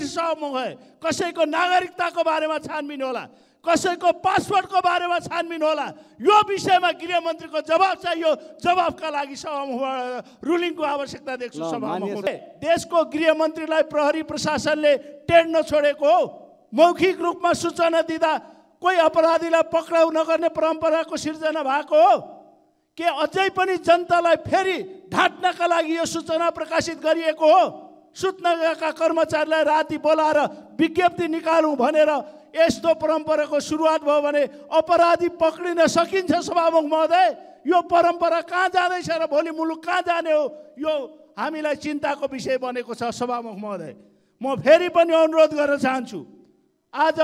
नागरिक समूह कसैको नागरिकताको बारेमा छानबिन होला कसैको पासपोर्टको बारेमा छानबिन होला यो विषयमा गृहमन्त्रीको जवाब चाहियो जवाबका लागि सभामुखबाट रुलिङको आवश्यकता देख्छु सभामुख देशको गृहमन्त्रीलाई प्रहरी प्रशासनले टेड नछोडेको हो मौखिक रूपमा सूचना दिँदा कोही अपराधीलाई पक्राउ नगर्ने परम्पराको सिर्जना भएको हो के अझै पनि जनतालाई फेरि ढाट्नका लागि यो सूचना प्रकाशित गरिएको हो सुत्नका कर्मचारीलाई राति बोलाएर विज्ञप्ति निकालौँ भनेर यस्तो परम्पराको सुरुवात भयो भने अपराधी पक्रिन सकिन्छ सभामुख महोदय यो परम्परा कहाँ जाँदैछ र भोलि मुलुक कहाँ जाने हो यो हामीलाई चिन्ताको विषय बनेको छ सभामुख महोदय म फेरि पनि अनुरोध गर्न चाहन्छु आज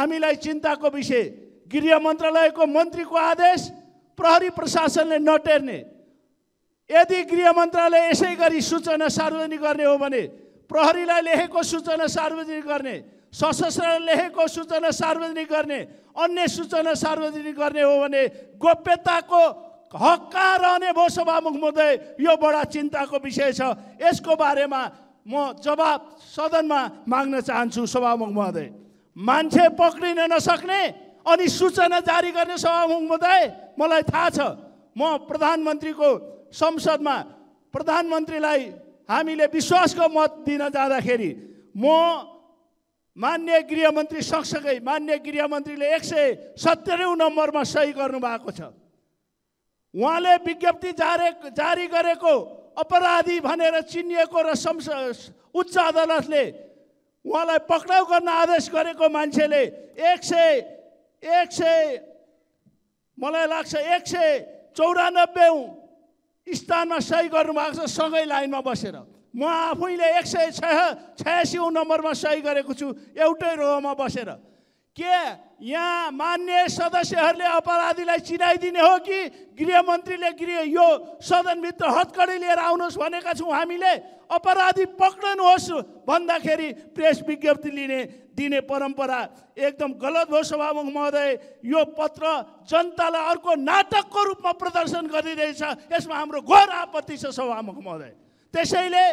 हामीलाई चिन्ताको विषय गृह मन्त्रालयको मन्त्रीको आदेश प्रहरी प्रशासनले नटेर्ने यदि गृह मन्त्रालय यसै गरी सूचना सार्वजनिक गर्ने हो भने प्रहरीलाई लेखेको सूचना सार्वजनिक गर्ने सशस्त्रलाई लेखेको सूचना सार्वजनिक गर्ने अन्य सूचना सार्वजनिक गर्ने हो भने गोप्यताको हक कहाँ रहने भयो सभामुख महोदय यो बडा चिन्ताको विषय छ यसको बारेमा म जवाब सदनमा माग्न चाहन्छु सभामुख महोदय मान्छे पक्रिन नसक्ने अनि सूचना जारी गर्ने सभामुख महोदय मलाई थाहा छ म प्रधानमन्त्रीको संसदमा प्रधानमन्त्रीलाई हामीले विश्वासको मत दिन जाँदाखेरि म मान्य गृहमन्त्री सँगसँगै मान्य गृहमन्त्रीले एक सय सत्तरीौँ नम्बरमा सही गर्नुभएको छ उहाँले विज्ञप्ति जारे जारी गरेको अपराधी भनेर चिनिएको र संस उच्च अदालतले उहाँलाई पक्राउ गर्न आदेश गरेको मान्छेले एक सय एक सय मलाई लाग्छ एक सय चौरानब्बे स्थानमा सही गर्नुभएको छ सँगै लाइनमा बसेर म आफैले एक सय छयासी नम्बरमा सही गरेको छु एउटै रोमा बसेर के यहाँ मान्य सदस्यहरूले अपराधीलाई चिनाइदिने हो कि गृहमन्त्रीले गृह यो सदनभित्र हत्कडी लिएर आउनुहोस् भनेका छौँ हामीले अपराधी पक्रनुहोस् भन्दाखेरि प्रेस विज्ञप्ति लिने दिने परम्परा एकदम गलत भयो सभामुख महोदय यो पत्र जनतालाई अर्को नाटकको रूपमा प्रदर्शन गरिरहेछ यसमा हाम्रो घोर आपत्ति छ सभामुख महोदय त्यसैले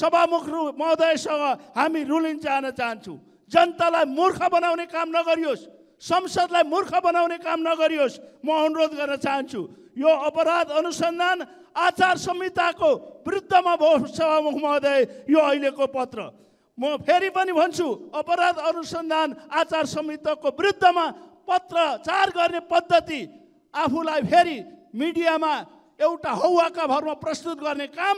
सभामुख महोदयसँग हामी रुलिङ चाहन चाहन्छु जनतालाई मूर्ख बनाउने काम नगरियोस् संसदलाई मूर्ख बनाउने काम नगरियोस् म अनुरोध गर्न चाहन्छु यो अपराध अनुसन्धान आचार संहिताको विरुद्धमा भयो सभामुख महोदय यो अहिलेको पत्र म फेरि पनि भन्छु अपराध अनुसन्धान आचार संहिताको विरुद्धमा पत्रचार गर्ने पद्धति आफूलाई फेरि मिडियामा एउटा हौवाका भरमा प्रस्तुत गर्ने काम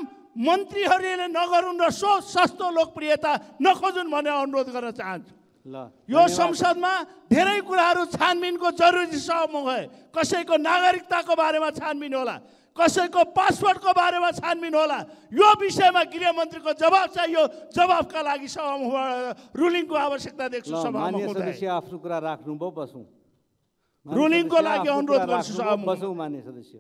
मन्त्रीहरूले नगरून् र सो सस्तो लोकप्रियता नखोजुन् भन्ने अनुरोध गर्न चाहन्छु ल यो संसदमा धेरै कुराहरू छानबिनको जरुरी छ म गएँ कसैको नागरिकताको बारेमा छानबिन होला कसैको पासवर्डको बारेमा छानबिन होला यो विषयमा गृहमन्त्रीको जवाब चाहियो जवाबका लागि सभामुखमा रुलिङको आवश्यकता देख्छु आफ्नो कुरा राख्नुभयो बसौँ रुलिङको लागि अनुरोध गर्छु सभामुख बसौँ मान्य सदस्य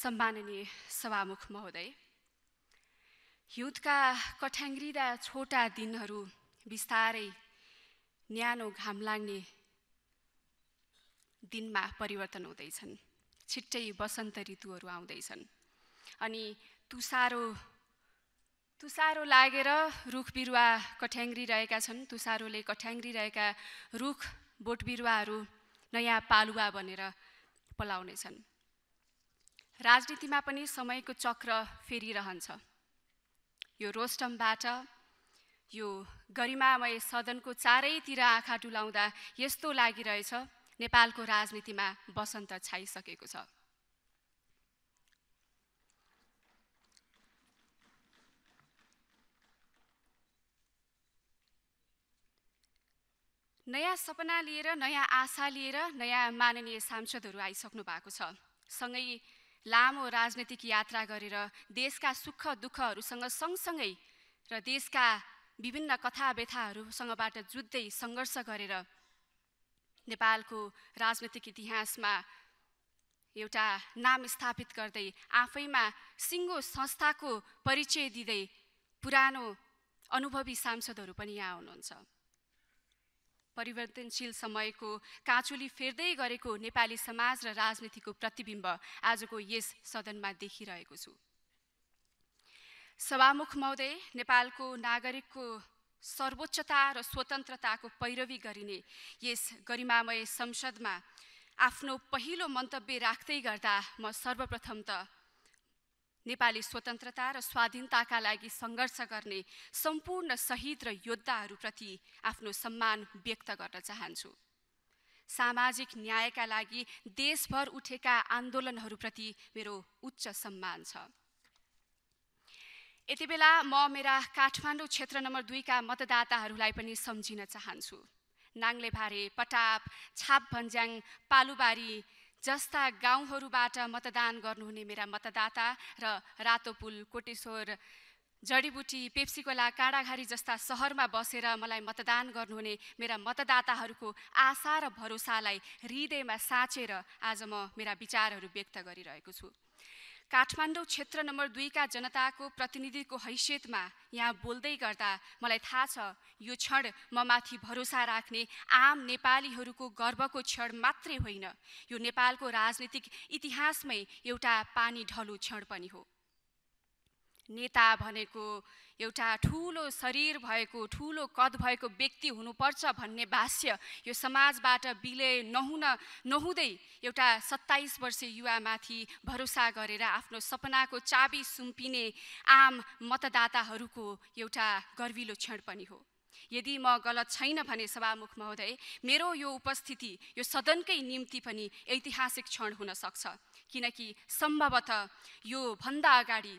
सम्माननीय सभामुख महोदय हिउँदका कठ्याङ्ग्रिँदा छोटा दिनहरू बिस्तारै न्यानो घाम लाग्ने दिनमा परिवर्तन हुँदैछन् छिट्टै वसन्त ऋतुहरू आउँदैछन् अनि तुसारो तुसारो लागेर रुख बिरुवा कठ्याङ्ग्रिरहेका छन् तुसारोले कठ्याङ्ग्रिरहेका रुख बोट बिरुवाहरू नयाँ पालुवा बनेर पलाउनेछन् राजनीतिमा पनि समयको चक्र फेरिरहन्छ यो रोस्टमबाट यो गरिमामय सदनको चारैतिर आँखा डुलाउँदा यस्तो लागिरहेछ नेपालको राजनीतिमा वसन्त छाइसकेको छ नयाँ सपना लिएर नयाँ आशा लिएर नयाँ माननीय सांसदहरू आइसक्नु भएको छ सँगै लामो राजनैतिक यात्रा गरेर देशका सुख दुःखहरूसँग सँगसँगै र देशका विभिन्न कथा व्यथाहरूसँगबाट जुझ्दै सङ्घर्ष गरेर नेपालको राजनैतिक इतिहासमा एउटा नाम स्थापित गर्दै आफैमा सिङ्गो संस्थाको परिचय दिँदै पुरानो अनुभवी सांसदहरू पनि यहाँ आउनुहुन्छ परिवर्तनशील समयको काँचुली फेर्दै गरेको नेपाली समाज र राजनीतिको प्रतिबिम्ब आजको यस सदनमा देखिरहेको छु सभामुख महोदय नेपालको नागरिकको सर्वोच्चता र स्वतन्त्रताको पैरवी गरिने यस गरिमामय संसदमा आफ्नो पहिलो मन्तव्य राख्दै गर्दा म सर्वप्रथम त नेपाली स्वतन्त्रता र स्वाधीनताका लागि सङ्घर्ष गर्ने सम्पूर्ण शहीद र योद्धाहरूप्रति आफ्नो सम्मान व्यक्त गर्न चाहन्छु सामाजिक न्यायका लागि देशभर उठेका आन्दोलनहरूप्रति मेरो उच्च सम्मान छ यति बेला म मेरा काठमाडौँ क्षेत्र नम्बर दुईका मतदाताहरूलाई पनि सम्झिन चाहन्छु भारे पटाप छाप भन्ज्याङ पालुबारी जस्ता गाउँहरूबाट मतदान गर्नुहुने मेरा मतदाता र रातोपुल कोटेश्वर जडीबुटी पेप्सीकोला काँडाघारी जस्ता सहरमा बसेर मलाई मतदान गर्नुहुने मेरा मतदाताहरूको आशा र भरोसालाई हृदयमा साँचेर आज म मेरा विचारहरू व्यक्त गरिरहेको छु काठमाडौँ क्षेत्र नम्बर दुईका जनताको प्रतिनिधिको हैसियतमा यहाँ बोल्दै गर्दा मलाई थाहा छ यो क्षण म माथि भरोसा राख्ने आम नेपालीहरूको गर्वको क्षण मात्रै होइन यो नेपालको राजनीतिक इतिहासमै एउटा पानी ढलो क्षण पनि हो नेता भनेको एउटा ठुलो शरीर भएको ठुलो कद भएको व्यक्ति हुनुपर्छ भन्ने भाष्य यो समाजबाट विलय नहुन नहुँदै एउटा सत्ताइस वर्ष युवामाथि भरोसा गरेर आफ्नो सपनाको चाबी सुम्पिने आम मतदाताहरूको एउटा गर्विलो क्षण पनि हो यदि म गलत छैन भने सभामुख महोदय मेरो यो उपस्थिति यो सदनकै निम्ति पनि ऐतिहासिक क्षण हुन सक्छ किनकि सम्भवतः यो भन्दा अगाडि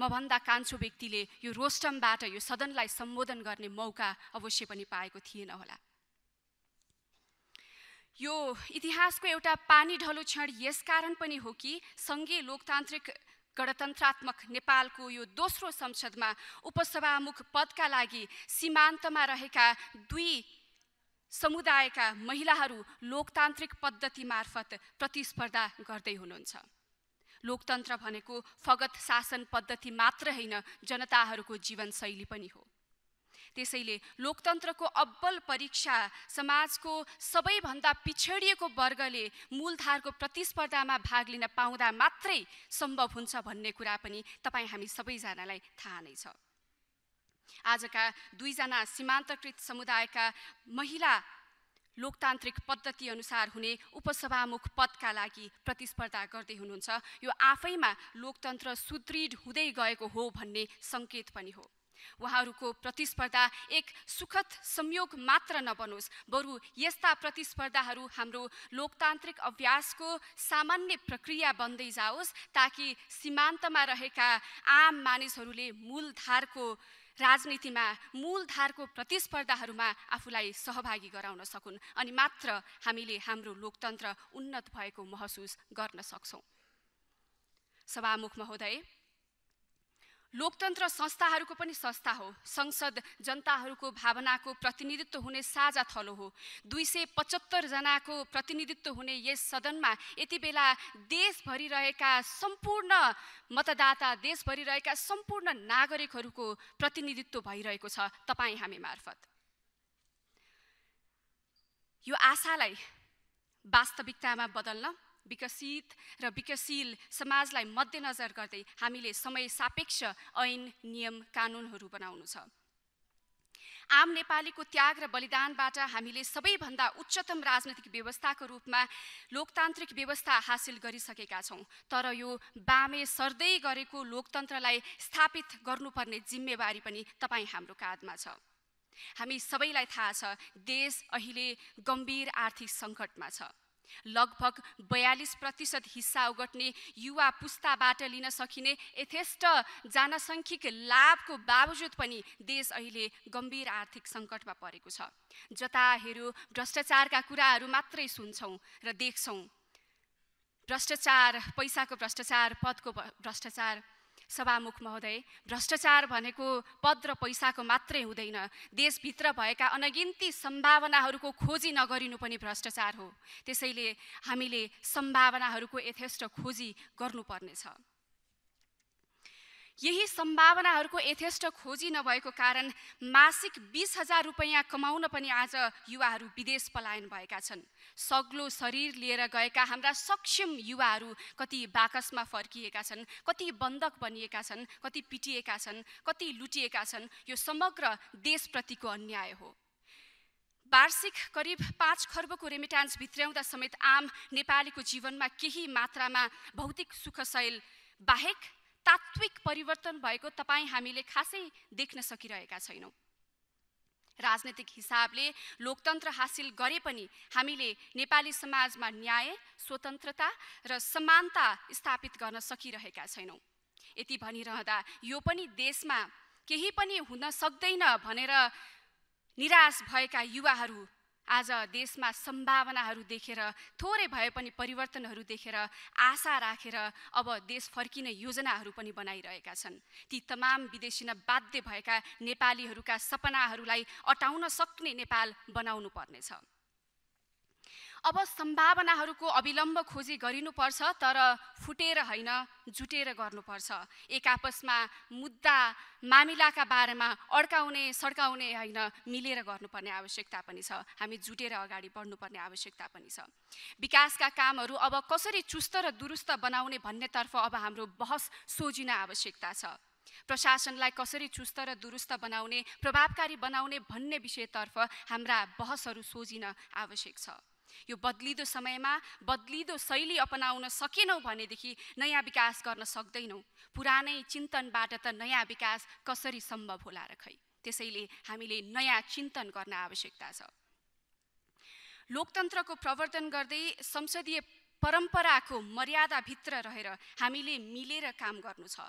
मभन्दा कान्छो व्यक्तिले यो रोस्टमबाट यो सदनलाई सम्बोधन गर्ने मौका अवश्य पनि पाएको थिएन होला यो इतिहासको एउटा पानी ढलो क्षण यसकारण पनि हो कि सङ्घीय लोकतान्त्रिक गणतन्त्रात्मक नेपालको यो दोस्रो संसदमा उपसभामुख पदका लागि सीमान्तमा रहेका दुई समुदायका महिलाहरू लोकतान्त्रिक पद्धति मार्फत प्रतिस्पर्धा गर्दै हुनुहुन्छ लोकतन्त्र भनेको फगत शासन पद्धति मात्र होइन जनताहरूको जीवनशैली पनि हो त्यसैले लोकतन्त्रको अब्बल परीक्षा समाजको सबैभन्दा पिछडिएको वर्गले मूलधारको प्रतिस्पर्धामा भाग लिन पाउँदा मात्रै सम्भव हुन्छ भन्ने कुरा पनि तपाईँ हामी सबैजनालाई थाहा नै छ आजका दुईजना सीमान्तकृत समुदायका महिला लोकतान्त्रिक पद्धति अनुसार हुने उपसभामुख पदका लागि प्रतिस्पर्धा गर्दै हुनुहुन्छ यो आफैमा लोकतन्त्र सुदृढ हुँदै गएको हो भन्ने सङ्केत पनि हो उहाँहरूको प्रतिस्पर्धा एक सुखद संयोग मात्र नबनोस् बरु यस्ता प्रतिस्पर्धाहरू हाम्रो लोकतान्त्रिक अभ्यासको सामान्य प्रक्रिया बन्दै जाओस् ताकि सीमान्तमा रहेका आम मानिसहरूले मूलधारको राजनीतिमा मूलधारको प्रतिस्पर्धाहरूमा आफूलाई सहभागी गराउन सकुन् अनि मात्र हामीले हाम्रो लोकतन्त्र उन्नत भएको महसुस गर्न सक्छौँ सभामुख महोदय लोकतन्त्र संस्थाहरूको पनि संस्था हो संसद जनताहरूको भावनाको प्रतिनिधित्व हुने साझा थलो हो दुई सय पचहत्तरजनाको प्रतिनिधित्व हुने यस सदनमा यति बेला देशभरि रहेका सम्पूर्ण मतदाता देशभरि रहेका सम्पूर्ण नागरिकहरूको प्रतिनिधित्व भइरहेको छ तपाईँ हामी मार्फत यो आशालाई वास्तविकतामा बदल्न विकसित र विकसशील समाजलाई मध्यनजर गर्दै हामीले समय सापेक्ष ऐन नियम कानुनहरू बनाउनु छ आम नेपालीको त्याग र बलिदानबाट हामीले सबैभन्दा उच्चतम राजनैतिक व्यवस्थाको रूपमा लोकतान्त्रिक व्यवस्था हासिल गरिसकेका छौँ तर यो बामे सर्दै गरेको लोकतन्त्रलाई स्थापित गर्नुपर्ने जिम्मेवारी पनि तपाईँ हाम्रो काँधमा छ हामी सबैलाई थाहा छ देश अहिले गम्भीर आर्थिक सङ्कटमा छ लगभग बयालिस प्रतिशत हिस्सा ओगट्ने युवा पुस्ताबाट लिन सकिने यथेष्ट जनसङ्ख्यिक लाभको बावजुद पनि देश अहिले गम्भीर आर्थिक सङ्कटमा परेको छ जता भ्रष्टाचारका कुराहरू मात्रै सुन्छौँ र देख्छौँ भ्रष्टाचार पैसाको भ्रष्टाचार पदको भ्रष्टाचार सभामुख महोदय भ्रष्टाचार भनेको पद र पैसाको मात्रै हुँदैन देशभित्र भएका अनगिन्ती सम्भावनाहरूको खोजी नगरिनु पनि भ्रष्टाचार हो त्यसैले हामीले सम्भावनाहरूको यथेष्ट खोजी गर्नुपर्नेछ यही सम्भावनाहरूको यथेष्ट खोजी नभएको कारण मासिक बिस हजार रुपियाँ कमाउन पनि आज युवाहरू विदेश पलायन भएका छन् सग्लो शरीर लिएर गएका हाम्रा सक्षम युवाहरू कति बाकसमा फर्किएका छन् कति बन्धक बनिएका छन् कति पिटिएका छन् कति लुटिएका छन् यो समग्र देशप्रतिको अन्याय हो वार्षिक करिब पाँच खर्बको रेमिटान्स भित्राउँदा समेत आम नेपालीको जीवनमा केही मात्रामा भौतिक सुखशैल बाहेक तात्विक परिवर्तन भएको तपाईँ हामीले खासै देख्न सकिरहेका छैनौँ राजनैतिक हिसाबले लोकतन्त्र हासिल गरे पनि हामीले नेपाली समाजमा न्याय स्वतन्त्रता र समानता स्थापित गर्न सकिरहेका छैनौँ यति भनिरहँदा यो पनि देशमा केही पनि हुन सक्दैन भनेर निराश भएका युवाहरू आज देशमा सम्भावनाहरू देखेर थोरै भए पनि परिवर्तनहरू देखेर आशा राखेर अब देश फर्किने योजनाहरू पनि बनाइरहेका छन् ती तमाम विदेशी न बाध्य भएका नेपालीहरूका सपनाहरूलाई अटाउन सक्ने नेपाल बनाउनु पर्नेछ अब सम्भावनाहरूको अविलम्ब खोजी गरिनुपर्छ तर फुटेर होइन जुटेर गर्नुपर्छ एक आपसमा मुद्दा मामिलाका बारेमा अड्काउने सड्काउने होइन मिलेर गर्नुपर्ने आवश्यकता पनि छ हामी जुटेर अगाडि बढ्नुपर्ने आवश्यकता पनि छ विकासका कामहरू अब कसरी चुस्त र दुरुस्त बनाउने भन्नेतर्फ अब हाम्रो बहस सोझिन आवश्यकता छ प्रशासनलाई कसरी चुस्त र दुरुस्त बनाउने प्रभावकारी बनाउने भन्ने विषयतर्फ हाम्रा बहसहरू सोझिन आवश्यक छ यो बदलिँदो समयमा बदलिदो शैली अपनाउन सकेनौँ भनेदेखि नयाँ विकास गर्न सक्दैनौँ पुरानै चिन्तनबाट त नयाँ विकास कसरी सम्भव होला र खै त्यसैले हामीले नयाँ चिन्तन गर्न आवश्यकता छ लोकतन्त्रको प्रवर्तन गर्दै संसदीय परम्पराको मर्यादाभित्र रहेर हामीले मिलेर काम गर्नु छ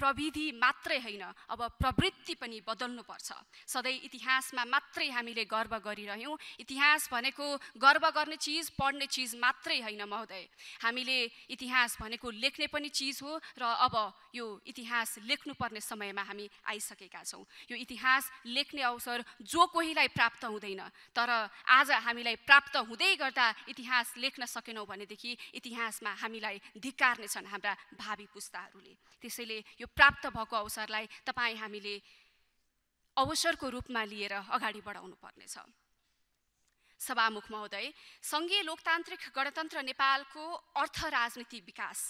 प्रविधि मात्रै होइन अब प्रवृत्ति पनि बदल्नुपर्छ सधैँ इतिहासमा मात्रै हामीले गर्व गरिरह्यौँ इतिहास भनेको गर्व गर्ने चिज पढ्ने चिज मात्रै होइन महोदय हामीले इतिहास भनेको लेख्ने पनि चिज हो र अब यो इतिहास लेख्नुपर्ने समयमा हामी आइसकेका छौँ यो इतिहास लेख्ने अवसर जो कोहीलाई प्राप्त हुँदैन तर आज हामीलाई प्राप्त हुँदै गर्दा इतिहास लेख्न सकेनौँ भनेदेखि इतिहासमा हामीलाई धिकार्नेछन् हाम्रा भावी पुस्ताहरूले त्यसैले यो प्राप्त भएको अवसरलाई तपाईँ हामीले अवसरको रूपमा लिएर अगाडि बढाउनु पर्नेछ सभामुख महोदय सङ्घीय लोकतान्त्रिक गणतन्त्र नेपालको अर्थ राजनीति विकास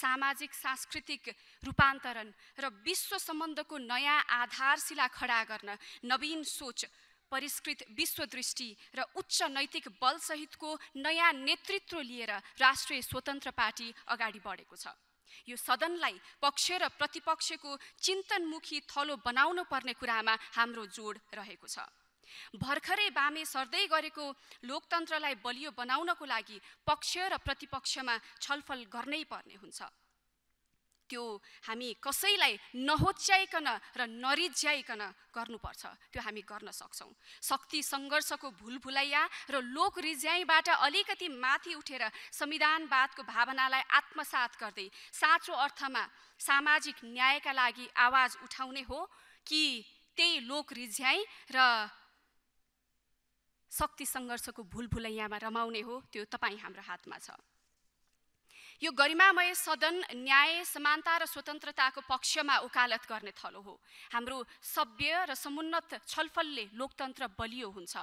सामाजिक सांस्कृतिक रूपान्तरण र विश्व सम्बन्धको नयाँ आधारशिला खडा गर्न नवीन सोच परिष्कृत विश्व दृष्टि र उच्च नैतिक बलसहितको नयाँ नेतृत्व लिएर राष्ट्रिय स्वतन्त्र पार्टी अगाडि बढेको छ यो सदनलाई पक्ष र प्रतिपक्षको चिन्तनमुखी थलो बनाउन पर्ने कुरामा हाम्रो जोड रहेको छ भर्खरै बामे सर्दै गरेको लोकतन्त्रलाई बलियो बनाउनको लागि पक्ष र प्रतिपक्षमा छलफल गर्नै पर्ने हुन्छ त्यो हामी कसैलाई नहोच्याइकन र नरिज्याइकन गर्नुपर्छ त्यो हामी गर्न सक्छौँ शक्ति सङ्घर्षको भुलभुलैया र लोक रिज्याइबाट अलिकति माथि उठेर संविधानवादको भावनालाई आत्मसात गर्दै साँचो अर्थमा सामाजिक न्यायका लागि आवाज उठाउने हो कि त्यही लोक रिज्याइ र शक्ति सङ्घर्षको भुलभुलैयामा रमाउने हो त्यो तपाईँ हाम्रो हातमा छ यो गरिमामय सदन न्याय समानता र स्वतन्त्रताको पक्षमा उकालत गर्ने थलो हो हाम्रो सभ्य र समुन्नत छलफलले लोकतन्त्र बलियो हुन्छ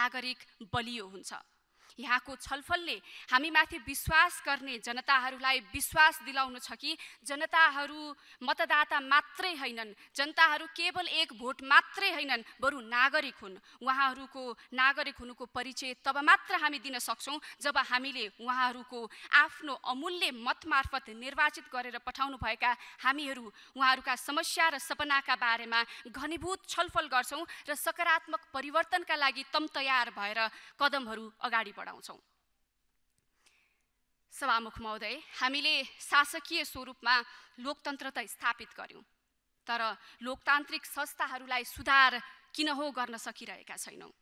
नागरिक बलियो हुन्छ यहाँको छलफलले हामीमाथि विश्वास गर्ने जनताहरूलाई विश्वास दिलाउनु छ कि जनताहरू मतदाता मात्रै होइनन् जनताहरू केवल एक भोट मात्रै होइनन् बरु नागरिक हुन् उहाँहरूको नागरिक हुनुको परिचय तब मात्र हामी दिन सक्छौँ जब हामीले उहाँहरूको आफ्नो अमूल्य मत मार्फत निर्वाचित गरेर पठाउनुभएका हामीहरू उहाँहरूका समस्या र सपनाका बारेमा घनीभूत छलफल गर्छौँ र सकारात्मक परिवर्तनका लागि तम तयार भएर कदमहरू अगाडि बढाउँछौँ सभामुख महोदय हामीले शासकीय स्वरूपमा लोकतन्त्र त स्थापित गऱ्यौँ तर लोकतान्त्रिक संस्थाहरूलाई सुधार किन हो गर्न सकिरहेका छैनौँ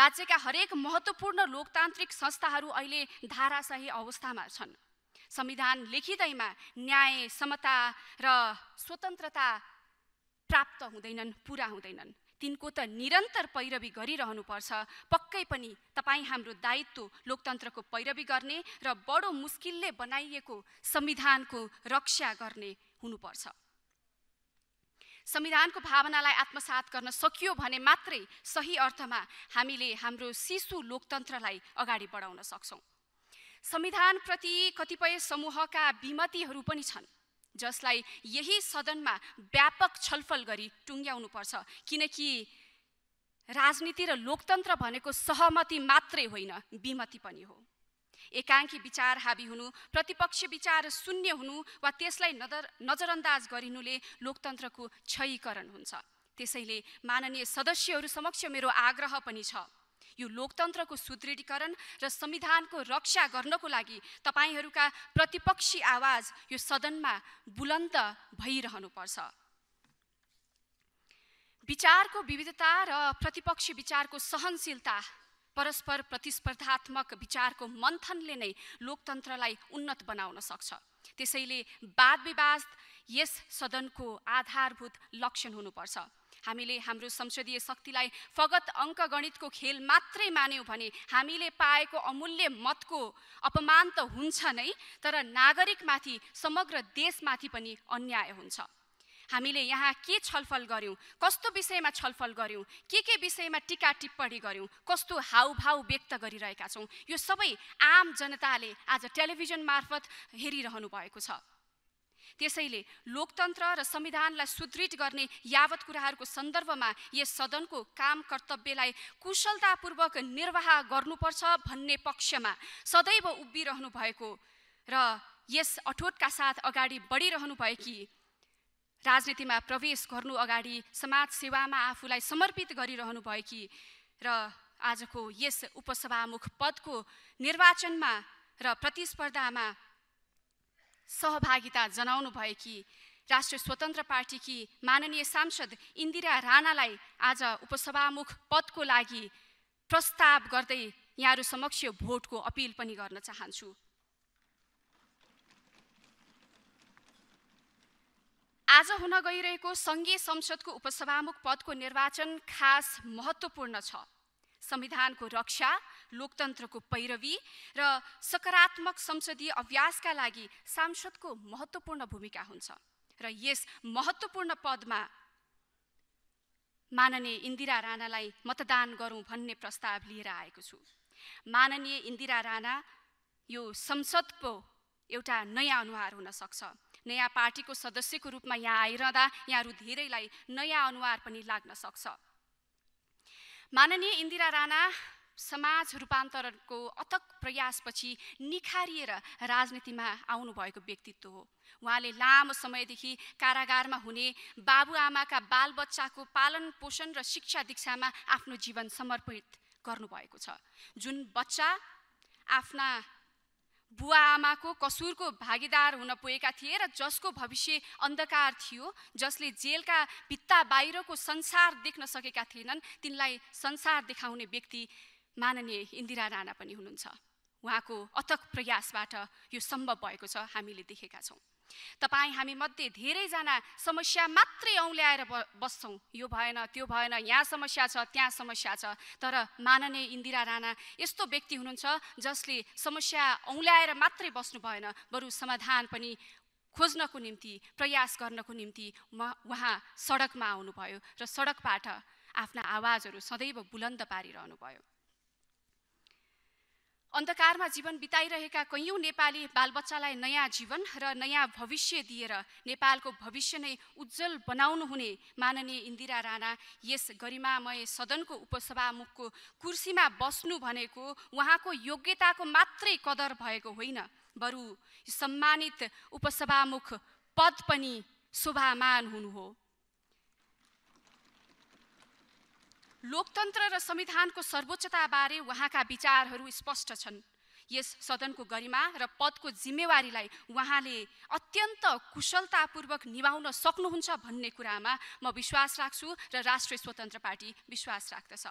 राज्यका हरेक महत्त्वपूर्ण लोकतान्त्रिक संस्थाहरू अहिले धाराशाही अवस्थामा छन् संविधान लेखिँदैमा न्याय समता र स्वतन्त्रता प्राप्त हुँदैनन् पुरा हुँदैनन् तिनको त निरन्तर पैरवी गरिरहनुपर्छ पक्कै पनि तपाईँ हाम्रो दायित्व लोकतन्त्रको पैरवी गर्ने र बडो मुस्किलले बनाइएको संविधानको रक्षा गर्ने हुनुपर्छ संविधानको भावनालाई आत्मसात गर्न सकियो भने मात्रै सही अर्थमा हामीले हाम्रो शिशु लोकतन्त्रलाई अगाडि बढाउन सक्छौँ संविधानप्रति कतिपय समूहका विमतिहरू पनि छन् जसलाई यही सदनमा व्यापक छलफल गरी पर्छ किनकि राजनीति र लोकतन्त्र भनेको सहमति मात्रै होइन विमति पनि हो एकाङ्की विचार हाबी हुनु प्रतिपक्ष विचार शून्य हुनु वा त्यसलाई नजर नजरअन्दाज गरिनुले लोकतन्त्रको क्षयीकरण हुन्छ त्यसैले माननीय सदस्यहरू समक्ष मेरो आग्रह पनि छ यो लोकतन्त्रको सुदृढीकरण र संविधानको रक्षा गर्नको लागि तपाईँहरूका प्रतिपक्षी आवाज यो सदनमा बुलन्द भइरहनुपर्छ विचारको विविधता र प्रतिपक्षी विचारको सहनशीलता परस्पर प्रतिस्पर्धात्मक विचारको मन्थनले नै लोकतन्त्रलाई उन्नत बनाउन सक्छ त्यसैले वाद विवाद यस सदनको आधारभूत लक्षण हुनुपर्छ हामीले हाम्रो संसदीय शक्तिलाई फगत अङ्कगणितको खेल मात्रै मान्यौँ भने हामीले पाएको अमूल्य मतको अपमान त हुन्छ नै तर नागरिकमाथि समग्र देशमाथि पनि अन्याय हुन्छ हामीले यहाँ के छलफल गऱ्यौँ कस्तो विषयमा छलफल गऱ्यौँ के के विषयमा टिका टिप्पणी गऱ्यौँ कस्तो हाउभाव व्यक्त गरिरहेका छौँ यो सबै आम जनताले आज टेलिभिजन मार्फत हेरिरहनु भएको छ त्यसैले लोकतन्त्र र संविधानलाई सुदृढ गर्ने यावत कुराहरूको सन्दर्भमा यस सदनको काम कर्तव्यलाई कुशलतापूर्वक निर्वाह गर्नुपर्छ भन्ने पक्षमा सदैव उभिरहनु भएको र यस अठोटका साथ अगाडि बढिरहनु कि राजनीतिमा प्रवेश गर्नु अगाडि समाज सेवामा आफूलाई समर्पित गरिरहनु कि र आजको यस उपसभामुख पदको निर्वाचनमा र प्रतिस्पर्धामा सहभागिता जनाउनु भएकी राष्ट्रिय स्वतन्त्र पार्टीकी माननीय सांसद इन्दिरा राणालाई आज उपसभामुख पदको लागि प्रस्ताव गर्दै यहाँहरू समक्ष भोटको अपिल पनि गर्न चाहन्छु आज हुन गइरहेको सङ्घीय संसदको उपसभामुख पदको निर्वाचन खास महत्त्वपूर्ण छ संविधानको रक्षा लोकतन्त्रको पैरवी र सकारात्मक संसदीय अभ्यासका लागि सांसदको महत्त्वपूर्ण भूमिका हुन्छ र यस महत्त्वपूर्ण पदमा माननीय इन्दिरा राणालाई मतदान गरौँ भन्ने प्रस्ताव लिएर आएको छु माननीय इन्दिरा राणा यो संसदको एउटा नयाँ अनुहार हुनसक्छ नयाँ पार्टीको सदस्यको रूपमा यहाँ आइरहँदा यहाँहरू धेरैलाई नयाँ अनुहार पनि लाग्न सक्छ माननीय इन्दिरा राणा समाज रूपान्तरणको अथक प्रयासपछि निखारिएर राजनीतिमा आउनुभएको व्यक्तित्व हो उहाँले लामो समयदेखि कारागारमा हुने बाबुआमाका बालबच्चाको पालन पोषण र शिक्षा दीक्षामा आफ्नो जीवन समर्पित गर्नुभएको छ जुन बच्चा आफ्ना बुवा आमाको कसुरको भागीदार हुन पुगेका थिए र जसको भविष्य अन्धकार थियो जसले जेलका भित्ता बाहिरको संसार देख्न सकेका थिएनन् तिनलाई संसार देखाउने व्यक्ति माननीय इन्दिरा राणा पनि हुनुहुन्छ उहाँको अथक प्रयासबाट यो सम्भव भएको छ हामीले देखेका छौँ तपाईँ हामीमध्ये धेरैजना समस्या मात्रै औँल्याएर ब बस्छौँ यो भएन त्यो भएन यहाँ समस्या छ त्यहाँ समस्या छ तर माननीय इन्दिरा राणा यस्तो व्यक्ति हुनुहुन्छ जसले समस्या औँल्याएर मात्रै बस्नु भएन बरु समाधान पनि खोज्नको निम्ति प्रयास गर्नको निम्ति उहाँ सडकमा आउनुभयो र सडकबाट आफ्ना आवाजहरू सदैव बुलन्द पारिरहनु भयो अन्धकारमा जीवन बिताइरहेका कैयौँ नेपाली बालबच्चालाई नयाँ जीवन र नयाँ भविष्य दिएर नेपालको भविष्य नै उज्जवल बनाउनुहुने हुने माननीय इन्दिरा राणा यस गरिमामय सदनको उपसभामुखको कुर्सीमा बस्नु भनेको उहाँको योग्यताको मात्रै कदर भएको होइन बरु सम्मानित उपसभामुख पद पनि शोभामान हुनु हो लोकतन्त्र र संविधानको सर्वोच्चताबारे उहाँका विचारहरू स्पष्ट छन् यस सदनको गरिमा र पदको जिम्मेवारीलाई उहाँले अत्यन्त कुशलतापूर्वक निभाउन सक्नुहुन्छ भन्ने कुरामा म विश्वास राख्छु र रा राष्ट्रिय स्वतन्त्र पार्टी विश्वास राख्दछ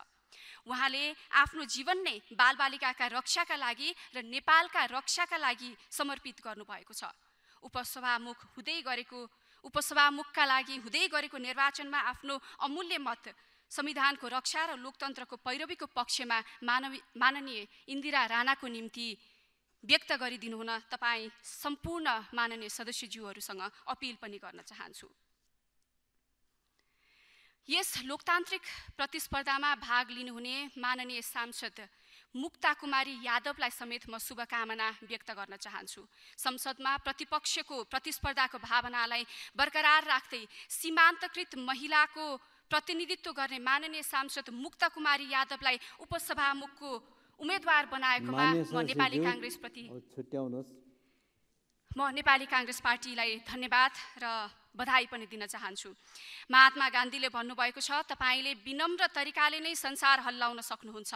उहाँले आफ्नो जीवन नै बालबालिकाका रक्षाका लागि र नेपालका रक्षाका लागि समर्पित गर्नुभएको छ उपसभामुख हुँदै गरेको उपसभामुखका लागि हुँदै गरेको निर्वाचनमा आफ्नो अमूल्य मत संविधानको रक्षा र लोकतन्त्रको पैरवीको पक्षमा मानवी माननीय इन्दिरा राणाको निम्ति व्यक्त गरिदिनु हुन तपाईँ सम्पूर्ण माननीय सदस्यज्यूहरूसँग अपिल पनि गर्न चाहन्छु यस लोकतान्त्रिक प्रतिस्पर्धामा भाग लिनुहुने माननीय सांसद मुक्ता कुमारी यादवलाई समेत म शुभकामना व्यक्त गर्न चाहन्छु संसदमा प्रतिपक्षको प्रतिस्पर्धाको भावनालाई बरकरार राख्दै सीमान्तकृत महिलाको प्रतिनिधित्व गर्ने माननीय सांसद मुक्त कुमारी यादवलाई उपसभामुखको उम्मेद्वार बनाएकोमा म नेपाली काङ्ग्रेसप्रति म नेपाली काङ्ग्रेस पार्टीलाई धन्यवाद र बधाई पनि दिन चाहन्छु महात्मा गान्धीले भन्नुभएको छ तपाईँले विनम्र तरिकाले नै संसार हल्लाउन सक्नुहुन्छ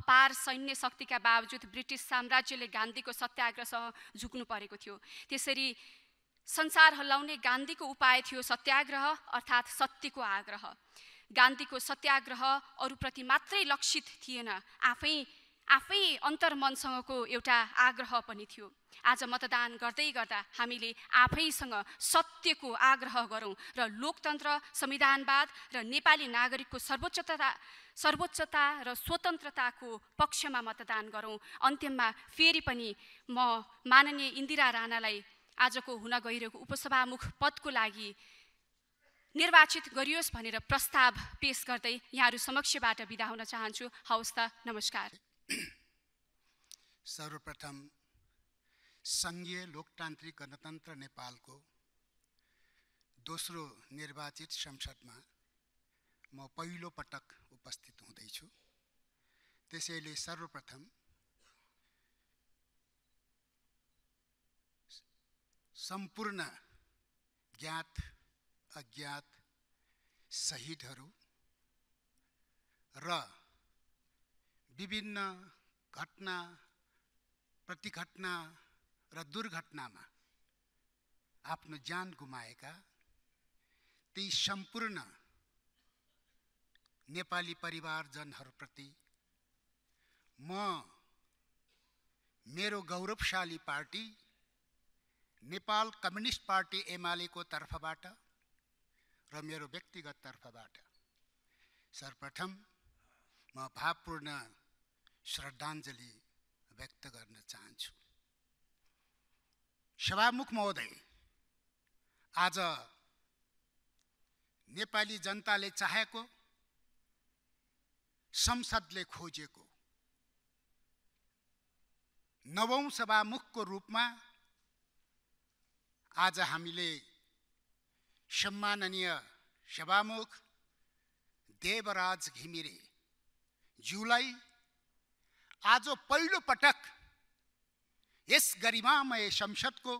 अपार सैन्य शक्तिका बावजुद ब्रिटिस साम्राज्यले गान्धीको सत्याग्रहसँग झुक्नु परेको थियो त्यसरी संसार हल्लाउने गान्धीको उपाय थियो सत्याग्रह अर्थात् सत्यको आग्रह गान्धीको सत्याग्रह अरूप्रति मात्रै लक्षित थिएन आफै आफै अन्तर्मनसँगको एउटा आग्रह पनि थियो आज मतदान गर्दै गर्दा हामीले आफैसँग सत्यको आग्रह गरौँ र लोकतन्त्र संविधानवाद र नेपाली नागरिकको सर्वोच्चता सर्वोच्चता र स्वतन्त्रताको पक्षमा मतदान गरौँ अन्त्यमा फेरि पनि म माननीय इन्दिरा राणालाई आजको हुन गइरहेको उपसभामुख पदको लागि निर्वाचित गरियोस् भनेर प्रस्ताव पेस गर्दै यहाँहरू समक्षबाट विदा हुन चाहन्छु हवस् त नमस्कार सर्वप्रथम सङ्घीय लोकतान्त्रिक गणतन्त्र नेपालको दोस्रो निर्वाचित संसदमा म पहिलो पटक उपस्थित हुँदैछु त्यसैले सर्वप्रथम सम्पूर्ण ज्ञात अज्ञात सहिदहरू र विभिन्न घटना प्रतिघटना र दुर्घटनामा आफ्नो ज्यान गुमाएका ती सम्पूर्ण नेपाली परिवारजनहरूप्रति म मेरो गौरवशाली पार्टी नेपाल कम्युनिस्ट पार्टी एमालेको तर्फबाट र मेरो व्यक्तिगत तर्फबाट सर्वप्रथम म भावपूर्ण श्रद्धाञ्जली व्यक्त गर्न चाहन्छु सभामुख महोदय आज नेपाली जनताले चाहेको संसदले खोजेको नवौं सभामुखको रूपमा आज हामीले सम्माननीय सभामुख देवराज घिमिरे ज्यूलाई आज पहिलो पटक यस गरिमामय संसदको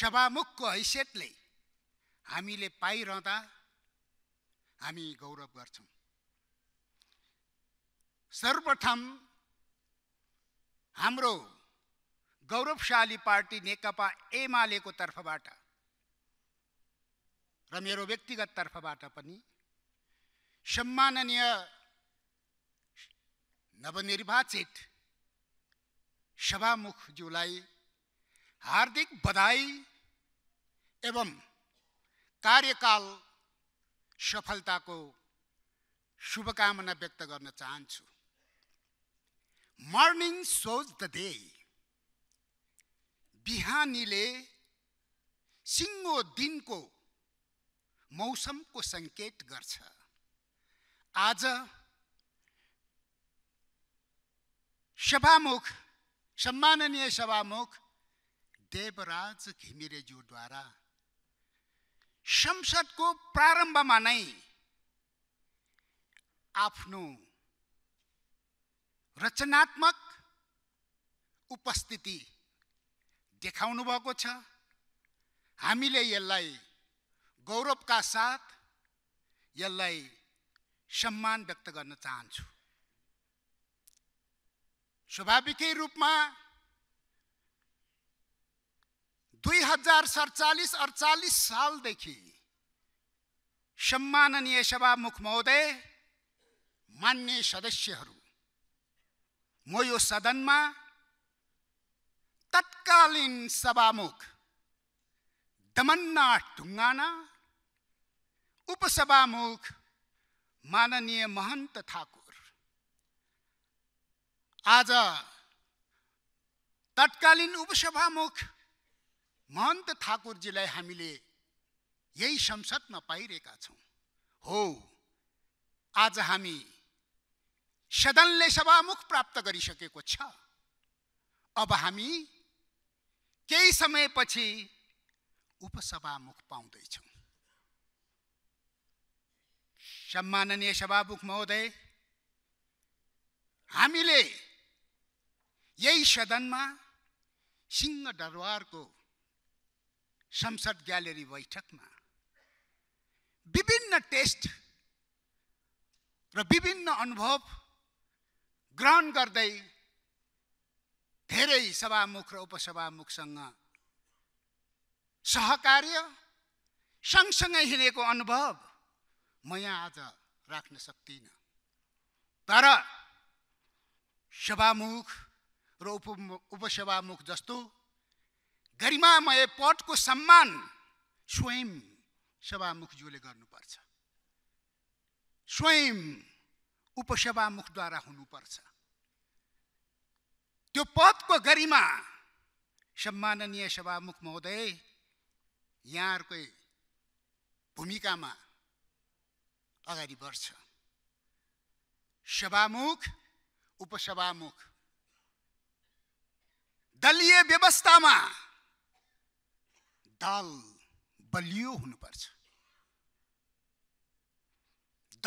सभामुखको हैसियतले हामीले पाइरहँदा हामी गौरव गर्छौँ सर्वप्रथम हाम्रो गौरवशाली पार्टी नेकपा एमालेको तर्फबाट र मेरो व्यक्तिगत तर्फबाट पनि सम्माननीय नवनिर्वाचित सभामुखज्यूलाई हार्दिक बधाई एवं कार्यकाल सफलताको शुभकामना व्यक्त गर्न चाहन्छु मर्निङ सोज द डे बिहानीले सिङ्गो दिनको मौसमको सङ्केत गर्छ आज सभामुख सम्माननीय सभामुख देवराज घिमिरेज्यूद्वारा संसदको प्रारम्भमा नै आफ्नो रचनात्मक उपस्थिति देखाउनु भएको छ हामीले यसलाई गौरवका साथ यसलाई सम्मान व्यक्त गर्न चाहन्छु स्वाभाविकै रूपमा दुई हजार सडचालिस अडचालिस सालदेखि सम्माननीय सभामुख महोदय मान्य सदस्यहरू म यो सदनमा तत्कालीन सभामुख दमन्ना ढुङ्गाना उपसभामुख माननीय महन्त ठाकुर आज तत्कालीन उपसभामुख महन्त ठाकुरजीलाई हामीले यही संसदमा पाइरहेका छौँ हो आज हामी सदनले सभामुख प्राप्त गरिसकेको छ अब हामी केही समयपछि उपसभामुख पाउँदैछौँ सम्माननीय सभामुख महोदय हामीले यही सदनमा सिंह दरबारको संसद ग्यालेरी बैठकमा विभिन्न टेस्ट र विभिन्न अनुभव ग्रहण गर्दै धेरै सभामुख र उपसभामुखसँग सहकार्य सँगसँगै हिँडेको अनुभव म यहाँ आज राख्न सक्दिनँ तर सभामुख र उप उपसभामुख जस्तो गरिमामय पदको सम्मान स्वयं सभामुखज्यूले गर्नुपर्छ स्वयं उपसभामुखद्वारा हुनुपर्छ त्यो पदको गरिमा सम्माननीय सभामुख महोदय यहाँहरूकै भूमिकामा अगाडि बढ्छ सभामुख उपसभामुख दलीय व्यवस्थामा दल बलियो हुनुपर्छ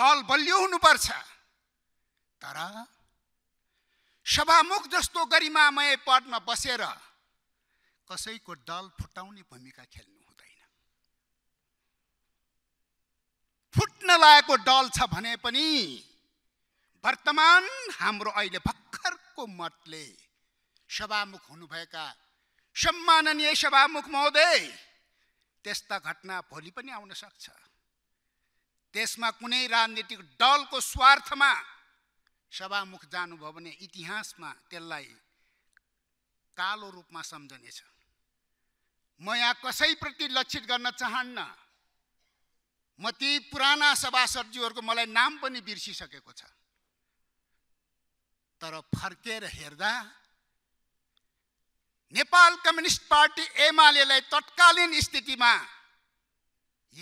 दल बलियो हुनुपर्छ तर सभामुख जस्तो मय पदमा बसेर कसैको दल फुटाउने भूमिका खेल्नु हुँदैन फुट्न लागेको दल छ भने पनि वर्तमान हाम्रो अहिले भर्खरको मतले सभामुख हुनुभएका सम्माननीय सभामुख महोदय त्यस्ता घटना भोलि पनि आउन सक्छ त्यसमा कुनै राजनीतिक दलको स्वार्थमा सभामुख जानुभयो भने इतिहासमा त्यसलाई कालो रूपमा सम्झनेछ म यहाँ कसैप्रति लक्षित गर्न चाहन्न म ती पुराना सभासदज्यूहरूको मलाई नाम पनि बिर्सिसकेको छ तर फर्केर हेर्दा नेपाल कम्युनिस्ट पार्टी एमालेलाई तत्कालीन स्थितिमा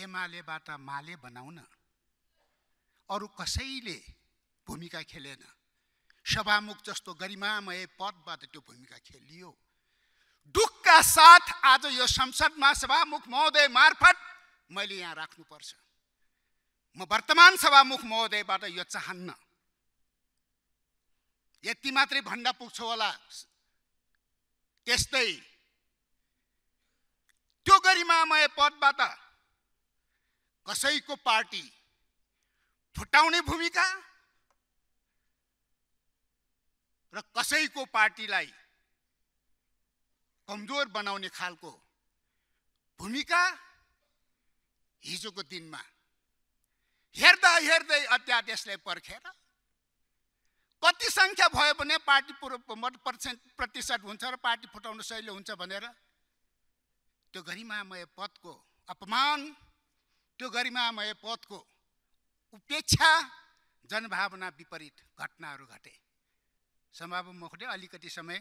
एमालेबाट माले बनाउन अरू कसैले भूमिका खेलेन सभामुख जस्तो गरिमामय पदबाट त्यो भूमिका खेलियो दुःखका साथ आज यो संसदमा सभामुख महोदय मार्फत मैले यहाँ राख्नुपर्छ म वर्तमान सभामुख महोदयबाट यो चाहन्न यति मात्रै भन्दा पुग्छ होला त्यस्तै त्यो गरिमामय पदबाट कसैको पार्टी फुटाउने भूमिका र कसैको पार्टीलाई कमजोर बनाउने खालको भूमिका हिजोको दिनमा हेर्दा हेर्दै अध्यादेशलाई पर्खेर कति सङ्ख्या भयो भने पार्टी पर्सेन्ट प्रतिशत हुन्छ र पार्टी फुटाउनु सहिलो हुन्छ भनेर त्यो गरिमामय पदको अपमान त्यो गरिमामय पदको उपेक्षा जनभावना विपरीत घटनाहरू घटे सभामुखले अलिकति समय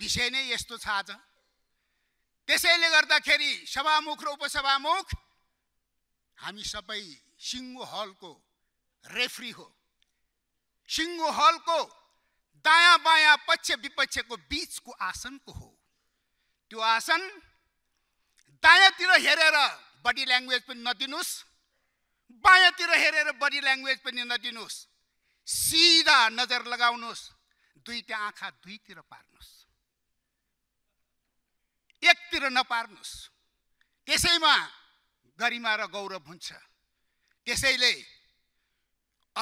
विषय नै यस्तो छ आज त्यसैले गर्दाखेरि सभामुख र उपसभामुख हामी सबै सिङ्गो हलको रेफ्री हो सिङ्गो हलको दायाँ बायाँ पक्ष विपक्षको बिचको आसनको हो त्यो आसन दायाँतिर हेरेर बडी ल्याङ्ग्वेज पनि नदिनुहोस् बायाँतिर हेरेर बडी ल्याङ्ग्वेज पनि नदिनुहोस् सिधा नजर लगाउनुहोस् दुईटा आँखा दुईतिर पार्नुहोस् एकतिर नपार्नुहोस् त्यसैमा गरिमा र गौरव हुन्छ त्यसैले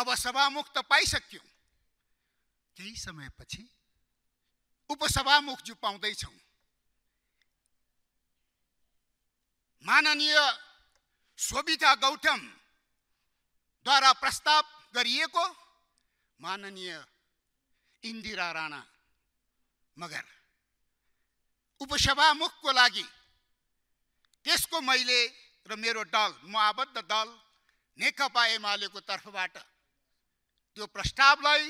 अब सभामुख त पाइसक्यौँ केही समयपछि उपसभामुख जो पाउँदैछौँ माननीय शोभिता गौतमद्वारा प्रस्ताव गरिएको माननीय इन्दिरा राणा मगर उपसभामुखको लागि त्यसको मैले र मेरो दल म आबद्ध दल नेकपा एमालेको तर्फबाट त्यो प्रस्तावलाई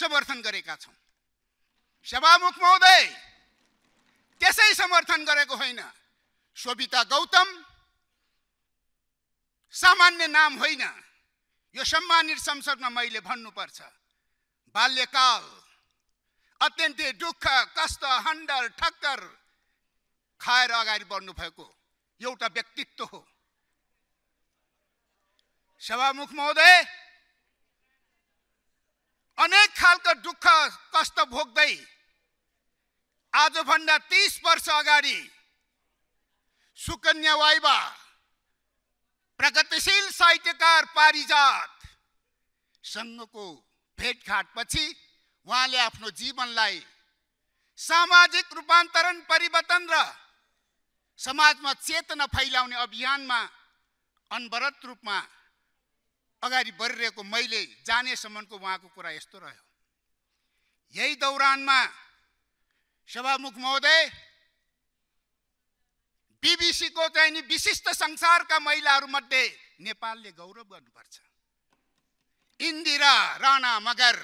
समर्थन गरेका छौँ सभामुख महोदय त्यसै समर्थन गरेको होइन सोभिता गौतम सामान्य नाम होइन यो सम्मानित संसदमा मैले भन्नुपर्छ बाल्यकाल अत्यन्तै दुःख कष्ट हन्डर ठक्कर खाएर अगाडि बढ्नु भएको एउटा व्यक्तित्व हो सभामुख महोदय अनेक खालको दुःख कष्ट भोग्दै आजभन्दा तिस वर्ष अगाडि सुकन्या वाइबा प्रगतिशील साहित्यकार पारिजात भेटघाट भेटघाटपछि उहाँले आफ्नो जीवनलाई सामाजिक रूपान्तरण परिवर्तन र समाजमा चेतना फैलाउने अभियानमा अनवरत रूपमा अगाडि बढिरहेको मैले जानेसम्मको उहाँको कुरा यस्तो रह्यो यही दौरानमा सभामुख महोदय बिबिसीको चाहिँ नि विशिष्ट संसारका महिलाहरूमध्ये नेपालले गौरव गर्नुपर्छ इन्दिरा राणा मगर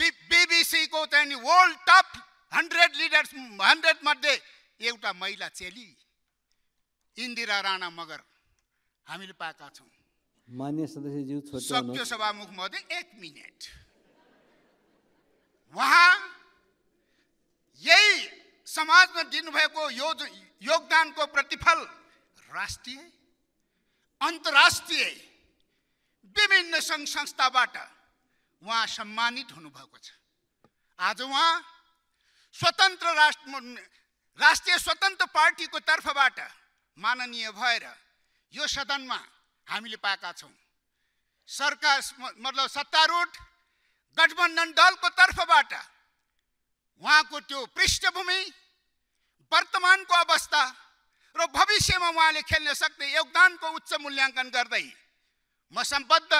बिबिसीको चाहिँ नि वर्ल्ड टप हन्ड्रेड लिडर्स मध्ये एउटा महिला चेली इन्दिरा राणा मगर हामीले पाएका छौँ मान्य सदस्यज्यू सत्य सभामुख महोदय एक मिनट उहाँ यही समाजमा दिनुभएको यो योगदानको प्रतिफल राष्ट्रिय अन्तर्राष्ट्रिय विभिन्न सङ्घ संस्थाबाट उहाँ सम्मानित हुनुभएको छ आज उहाँ स्वतन्त्र राष्ट्र राष्ट्रिय स्वतन्त्र पार्टीको तर्फबाट माननीय भएर यो सदनमा हामीले पाएका छौँ सरकार मतलब सत्तारूढ गठबन्धन दलको तर्फबाट उहाँको त्यो पृष्ठभूमि वर्तमानको अवस्था र भविष्यमा उहाँले खेल्न सक्ने योगदानको उच्च मूल्याङ्कन गर्दै म सम्बद्ध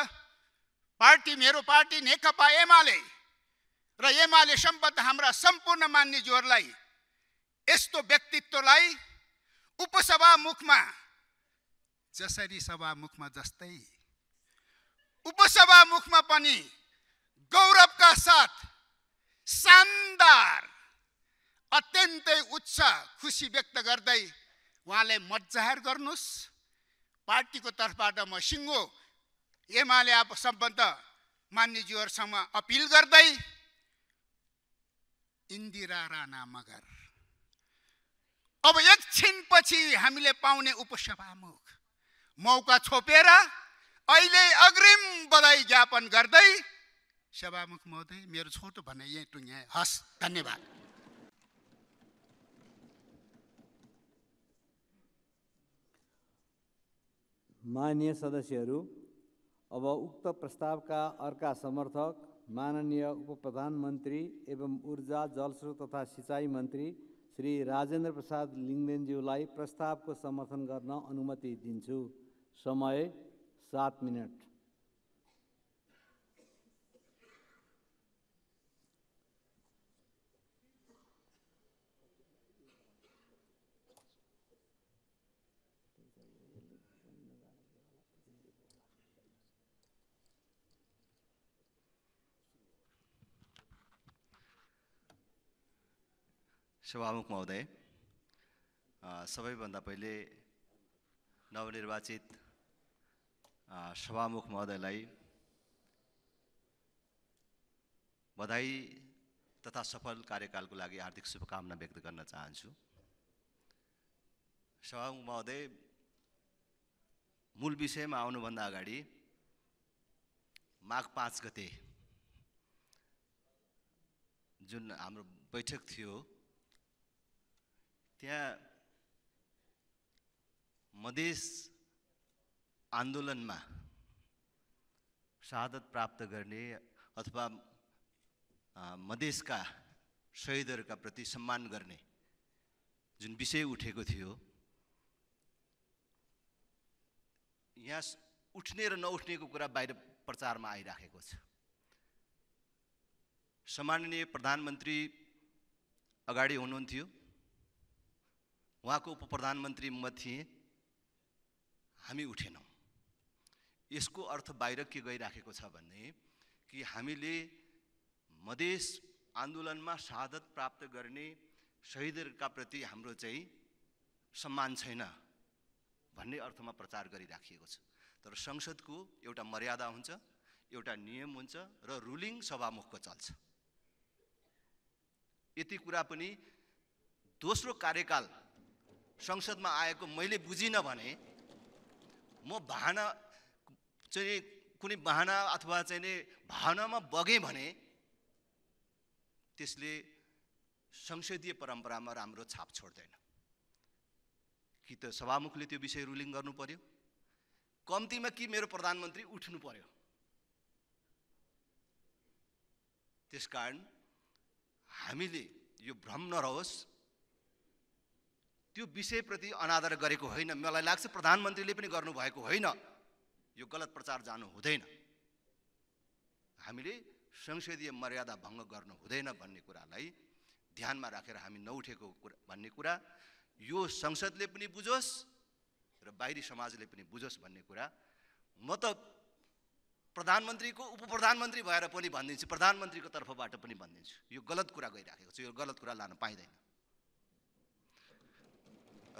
पार्टी मेरो पार्टी नेकपा एमाले र एमाले सम्बद्ध हाम्रा सम्पूर्ण मान्यज्यूहरूलाई यस्तो व्यक्तित्वलाई उपसभामुखमा जसरी सभामुखमा जस्तै उपसभामुखमा पनि गौरवका साथ शानदार अत्यन्तै उच्च खुसी व्यक्त गर्दै उहाँलाई मजाहार गर्नुहोस् पार्टीको तर्फबाट म सिङ्गो एमाले अब सम्बन्ध मान्यज्यूहरूसँग अपिल गर्दै इन्दिरा राणा मगर अब एकछिनपछि हामीले पाउने उपसभामुख मौका छोपेर अहिले अग्रिम बधाई ज्ञापन गर्दै सभामुख महोदय मेरो छोटो भने यहीँ टुङ्ग्याएँ हस् धन्यवाद मान्य सदस्यहरू अब उक्त प्रस्तावका अर्का समर्थक माननीय उपप्रधानमन्त्री एवं ऊर्जा जलस्रोत तथा सिँचाइ मन्त्री श्री राजेन्द्र प्रसाद लिङ्गदेनज्यूलाई प्रस्तावको समर्थन गर्न अनुमति दिन्छु समय सात मिनट सभामुख महोदय सबैभन्दा पहिले नवनिर्वाचित सभामुख महोदयलाई बधाई तथा सफल कार्यकालको लागि हार्दिक शुभकामना व्यक्त गर्न चाहन्छु सभामुख महोदय मूल विषयमा आउनुभन्दा अगाडि माघ पाँच गते जुन हाम्रो बैठक थियो त्यहाँ मधेस आन्दोलनमा शहादत प्राप्त गर्ने अथवा मधेसका शहीदहरूका प्रति सम्मान गर्ने जुन विषय उठेको थियो यहाँ उठ्ने र नउठ्नेको कुरा बाहिर प्रचारमा आइराखेको छ सम्माननीय प्रधानमन्त्री अगाडि हुनुहुन्थ्यो उहाँको उप प्रधानमन्त्री म थिएँ हामी उठेनौँ यसको अर्थ बाहिर के गइराखेको छ भने कि हामीले मधेस आन्दोलनमा शहादत प्राप्त गर्ने शहीदहरूका प्रति हाम्रो चाहिँ सम्मान छैन भन्ने अर्थमा प्रचार गरिराखिएको छ तर संसदको एउटा मर्यादा हुन्छ एउटा नियम हुन्छ र रुलिङ सभामुखको चल्छ यति कुरा पनि दोस्रो कार्यकाल संसदमा आएको मैले बुझिनँ भने म भाना चाहिँ कुनै बाहना अथवा चाहिँ भावनामा बगेँ भने त्यसले संसदीय परम्परामा राम्रो छाप छोड्दैन कि त सभामुखले त्यो विषय रुलिङ गर्नु पर्यो कम्तीमा कि मेरो प्रधानमन्त्री उठ्नु पर्यो त्यस कारण हामीले यो भ्रम नरहोस् त्यो विषयप्रति अनादर गरेको होइन मलाई लाग्छ प्रधानमन्त्रीले पनि गर्नुभएको होइन यो गलत प्रचार जानु हुँदैन हामीले संसदीय मर्यादा भङ्ग गर्नु हुँदैन भन्ने कुरालाई ध्यानमा राखेर हामी नउठेको कुरा भन्ने कुरा यो संसदले पनि बुझोस् र बाहिरी समाजले पनि बुझोस् भन्ने कुरा म त प्रधानमन्त्रीको उप प्रधानमन्त्री भएर पनि भनिदिन्छु प्रधानमन्त्रीको तर्फबाट पनि भनिदिन्छु यो गलत कुरा गइराखेको छु यो गलत कुरा लान पाइँदैन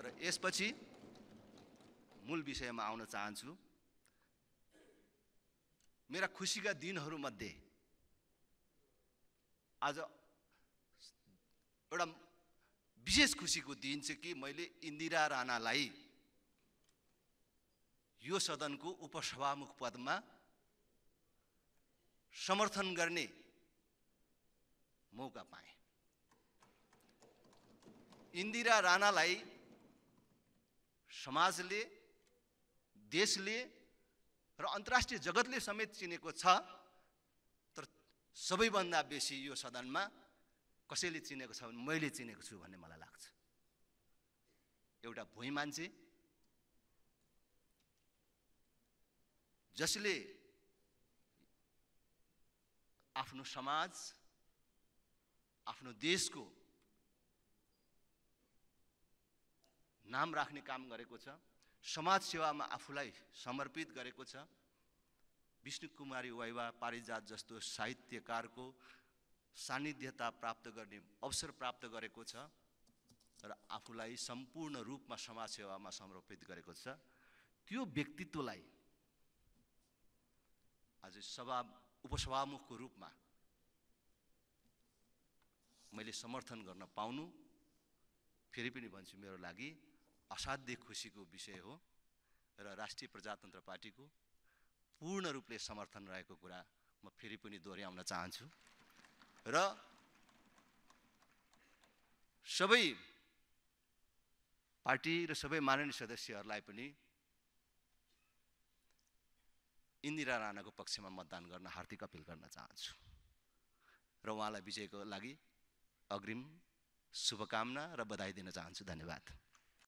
र यसपछि मूल विषयमा आउन चाहन्छु मेरा खुसीका दिनहरूमध्ये आज एउटा विशेष खुसीको दिन चाहिँ कि मैले इन्दिरा राणालाई यो सदनको उपसभामुख पदमा समर्थन गर्ने मौका पाएँ इन्दिरा राणालाई समाजले देशले र अन्तर्राष्ट्रिय जगतले समेत चिनेको छ तर सबैभन्दा बेसी यो सदनमा कसैले चिनेको छ भने मैले चिनेको छु भन्ने मलाई लाग्छ एउटा भुइँ मान्छे जसले आफ्नो समाज आफ्नो देशको नाम राख्ने काम गरेको छ समाज सेवामा आफूलाई समर्पित गरेको छ विष्णु कुमारी वाइवा पारिजात जस्तो साहित्यकारको सान्निध्यता प्राप्त गर्ने अवसर प्राप्त गरेको छ र आफूलाई सम्पूर्ण रूपमा समाज सेवामा समर्पित गरेको छ त्यो व्यक्तित्वलाई आज सभा उपसभामुखको रूपमा मैले समर्थन गर्न पाउनु फेरि पनि भन्छु मेरो लागि असाध्य खुसीको विषय हो र राष्ट्रिय प्रजातन्त्र पार्टीको पूर्ण रूपले समर्थन रहेको कुरा म फेरि पनि दोहोऱ्याउन चाहन्छु र सबै पार्टी र सबै माननीय सदस्यहरूलाई पनि इन्दिरा राणाको पक्षमा मतदान गर्न हार्दिक अपिल गर्न चाहन्छु र उहाँलाई विजयको लागि अग्रिम शुभकामना र बधाई दिन चाहन्छु धन्यवाद